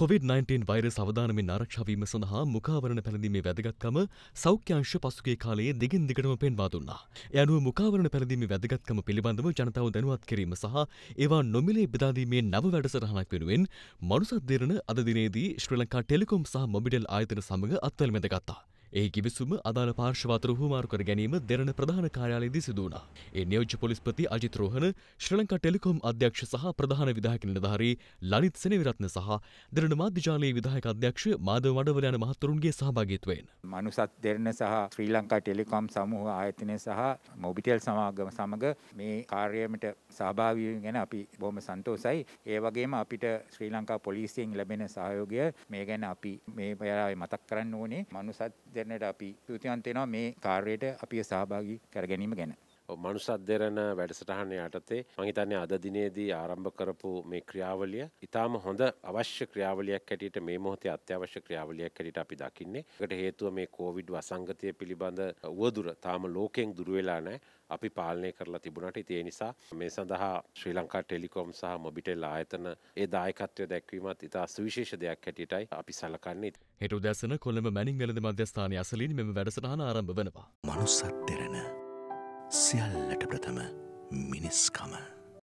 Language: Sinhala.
කොවිD-19 වෛරස් අවදානමින් ආරක්ෂාවීම සඳහා මුකාවරණ පැළඳීමේ වැදගත්කම සෞඛ්‍යංශ පසුගේ කාලයේ දිගින් දිගටම පෙන්වා දුන්නා. එයනුව මුකාවරණ පැළඳීමේ වැදගත්කම පිළිබඳව ජනතාව දැනුවත් කිරීම සහ ඒවා නොමිලේ බෙදාදීමේ නව වැඩසටහනක් වෙනුවෙන් මනුසත් දෙරණ අද දිනේදී ශ්‍රී ලංකා ටෙලිකොම් සහ මොබිටෙල් ආයතන සමඟ අත්වැල් මැදගත්තා. ඒ කිවිසුම අදාළ පාර්ශව අතර හුමාරු කර ගැනීම දෙරණ ප්‍රධාන කාර්යාලයේදී සිදු වුණා. ඒ නියෝජ්‍ය පොලිස්පති අජිත් රෝහණ, ශ්‍රී ලංකා ටෙලිකොම් අධ්‍යක්ෂ සහ ප්‍රධාන විධායක නිලධාරී ලලිත් සෙනවිරත්න සහ දෙරණ මාධ්‍ය ජාලයේ විධායක අධ්‍යක්ෂ මාධව වඩවල යන මහතුරුන්ගේ සහභාගීත්වයෙන්. මනුසත් දෙරණ සහ ශ්‍රී ලංකා ටෙලිකොම් සමූහ ආයතනය සහ මොබිටෙල් සමාගම සමග මේ කාර්යයට සහභාගී වීම ගැන අපි බොහොම සන්තෝසයි. ඒ වගේම අපිට ශ්‍රී ලංකා පොලිසියෙන් ලැබෙන සහයෝගය මේ ගැන අපි මේ වෙලාවේ මතක් කරන්න ඕනේ. මනුසත් දෙරණ කරනට අපි තුතියන්තෙනවා මේ කාර්යට අපිය සහභාගි කර ගැනීම ගැන මනුස අධ්‍යරණ වැඩසටහන යටතේ මහිතන්නේ අද දිනේදී ආරම්භ කරපු මේ ක්‍රියාවලිය ඉතාම හොඳ අවශ්‍ය ක්‍රියාවලියක් හැටියට මේ මොහොතේ අත්‍යවශ්‍ය ක්‍රියාවලියක් හැටියට අපි දකින්නේ. ඒකට හේතුව මේ කොවිඩ් වසංගතය පිළිබඳ උවදුර තාම ලෝකයෙන් දුර වෙලා නැහැ. අපි පාලනය කරලා තිබුණට ඉතිේ නිසා මේ සඳහා ශ්‍රී ලංකා ටෙලිකොම් සහ මොබිටෙල් ආයතන ඒ දායකත්වය දැක්වීමත් ඉතා සුවිශේෂ දෙයක් හැටියටයි අපි සලකන්නේ. හෙට උදැසන කොළඹ මැනිින් වෙලද මධ්‍යස්ථානය අසලින් මෙම වැඩසටහන ආරම්භ වනවා. මනුස්සත් දෙරන. සියල්ලට ප්‍රථම මිනිස්කම.